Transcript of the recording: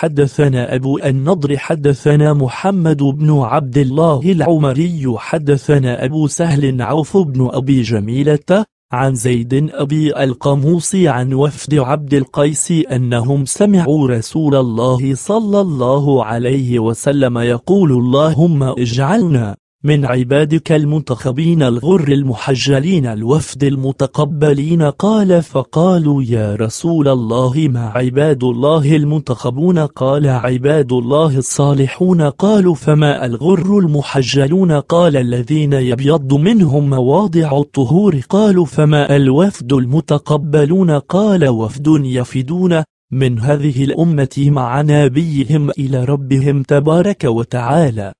حدثنا أبو النضر حدثنا محمد بن عبد الله العمري حدثنا أبو سهل عوف بن أبي جميلة عن زيد أبي القاموس عن وفد عبد القيس أنهم سمعوا رسول الله صلى الله عليه وسلم يقول اللهم اجعلنا من عبادك المنتخبين الغر المحجلين الوفد المتقبلين قال فقالوا يا رسول الله ما عباد الله المنتخبون قال عباد الله الصالحون قالوا فما الغر المحجلون قال الذين يبيض منهم مواضع الطهور قالوا فما الوفد المتقبلون قال وفد يفدون من هذه الأمة مع نبيهم إلى ربهم تبارك وتعالى